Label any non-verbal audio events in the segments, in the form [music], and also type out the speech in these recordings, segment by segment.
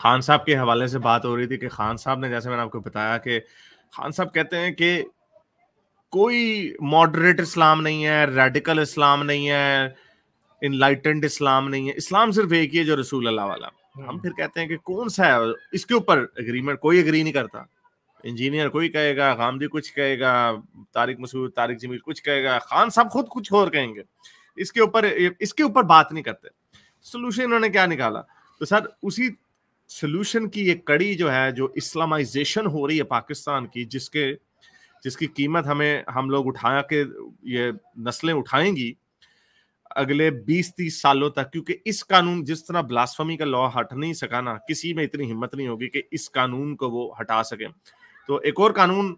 खान साहब के हवाले से बात हो रही थी कि खान साहब ने जैसे मैंने आपको बताया कि खान साहब कहते हैं कि कोई मॉडरेट इस्लाम नहीं है रेडिकल इस्लाम नहीं है इनलाइटेंड इस्लाम नहीं है इस्लाम सिर्फ एक ही है जो रसूल अल्लाह वाला हम्म। हम फिर कहते हैं कि कौन सा है इसके ऊपर अग्रीमेंट कोई अग्री नहीं करता इंजीनियर कोई कहेगा गांधी कुछ कहेगा तारिक मसूद तारिक जमील कुछ कहेगा खान साहब खुद कुछ और कहेंगे इसके ऊपर इसके ऊपर बात नहीं करते सोल्यूशन इन्होंने क्या निकाला तो सर उसी सोल्यूशन की ये कड़ी जो है जो इस्लामाइजेशन हो रही है पाकिस्तान की जिसके जिसकी कीमत हमें हम लोग उठाया के ये नस्लें उठाएंगी अगले 20-30 सालों तक क्योंकि इस कानून जिस तरह ब्लास्फमी का लॉ हट नहीं सका ना किसी में इतनी हिम्मत नहीं होगी कि इस कानून को वो हटा सके तो एक और कानून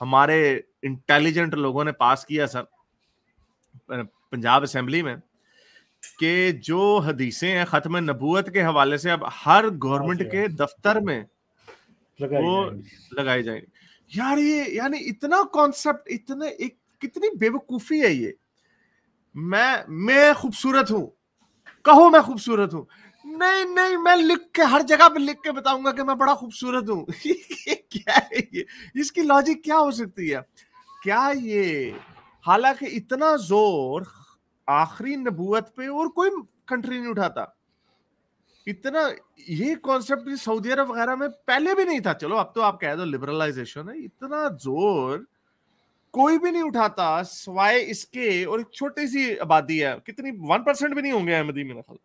हमारे इंटेलिजेंट लोगों ने पास किया सर पंजाब असेंबली में कि जो हदीसें हैं खत्म नबूत के हवाले से अब हर गवर्नमेंट के हाँ। दफ्तर में लगाई वो लगाई जाए यार ये यानी इतना कॉन्सेप्ट इतने एक कितनी बेवकूफी है ये मैं मैं खूबसूरत हूं कहो मैं खूबसूरत हूं नहीं नहीं मैं लिख के हर जगह पे लिख के बताऊंगा कि मैं बड़ा खूबसूरत हूं [laughs] क्या है ये इसकी लॉजिक क्या हो सकती है क्या ये हालांकि इतना जोर आखिरी नबूत पे और कोई कंट्री नहीं उठाता इतना ये कॉन्सेप्ट सऊदी अरब वगैरह में पहले भी नहीं था चलो अब तो आप कह दो लिबरलाइजेशन है इतना जोर कोई भी नहीं उठाता सवाए इसके और एक छोटी सी आबादी है कितनी वन परसेंट भी नहीं होंगे अहमदी मेरा ख्याल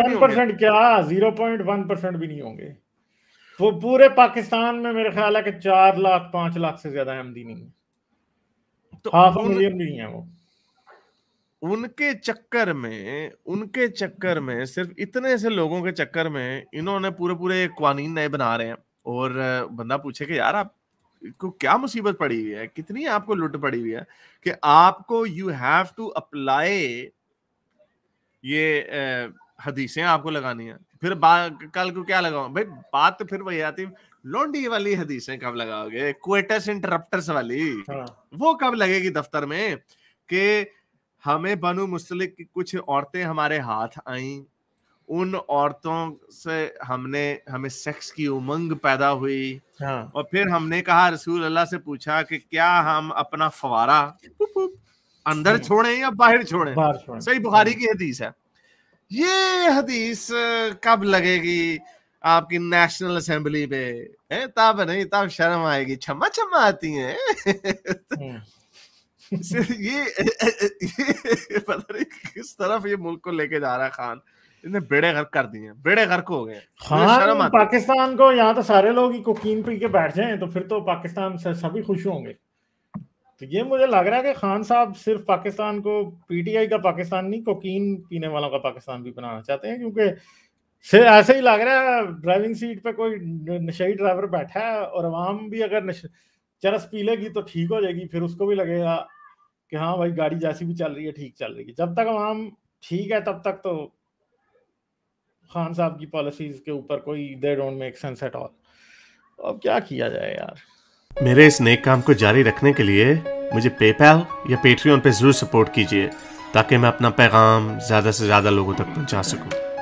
वन परसेंट क्या जीरो पॉइंट वन परसेंट भी नहीं होंगे वो पूरे पाकिस्तान में मेरे ख्याल है कि चार लाख पांच लाख से ज्यादा अहमदी नहीं है तो हाफ मिलियन भी नहीं है वो उनके चक्कर में उनके चक्कर में [laughs] सिर्फ इतने से लोगों के चक्कर में इन्होंने पूरे पूरे कानून नए बना रहे हैं और बंदा पूछे कि यार आप को क्या मुसीबत पड़ी हुई है कितनी आपको लुट पड़ी हुई है कि आपको यू हैव टू अप्लाई ये हदीसें आपको लगानी है फिर कल को क्या लगाओ भाई बात तो फिर वही आती लोंडी वाली हदीसें कब लगाओगे क्वेटस इंटरप्टर्स वाली हाँ। वो कब लगेगी दफ्तर में कि हमें बनु मुस्तलिक की कुछ औरतें हमारे हाथ आई उन औरतों से हमने हमें सेक्स की उमंग पैदा हुई हाँ। और फिर हमने कहा रसूल अल्लाह से पूछा कि क्या हम अपना फवारा अंदर हम्म। छोड़े या बाहर छोड़े सही बुखारी हाँ। की हदीस है ये हदीस कब लगेगी आपकी नेशनल असेंबली पे तब नहीं तब शर्म आएगी छमा छमा आती है हम्म। [laughs] [laughs] ये ये पता नहीं किस तरफ ये मुल्क को लेके जा रहा है खान इतने बेड़े घर कर दिए बेड़े को हो गए खान पाकिस्तान को यहाँ तो सारे लोग ही कोकीन पी के बैठ जाए तो फिर तो पाकिस्तान से सभी खुश होंगे तो ये मुझे लग रहा है कि खान साहब सिर्फ पाकिस्तान को पीटीआई का पाकिस्तान नहीं कोकीन पीने वालों का पाकिस्तान भी बनाना चाहते हैं क्योंकि ऐसे ही लग रहा है ड्राइविंग सीट पे कोई नशे ड्राइवर बैठा है और आवाम भी अगर चरस पी लेगी तो ठीक हो जाएगी फिर उसको भी लगेगा कि हाँ भाई गाड़ी जैसी भी चल रही है ठीक चल रही है जब तक आवाम ठीक है तब तक तो खान साहब की पॉलिसीज के ऊपर कोई they don't make sense at all अब क्या किया जाए यार मेरे इस नेक काम को जारी रखने के लिए मुझे पेपैल या पेट्रियन पे जरूर सपोर्ट कीजिए ताकि मैं अपना पैगाम ज़्यादा से ज़्यादा लोगों तक पहुंचा सकूं।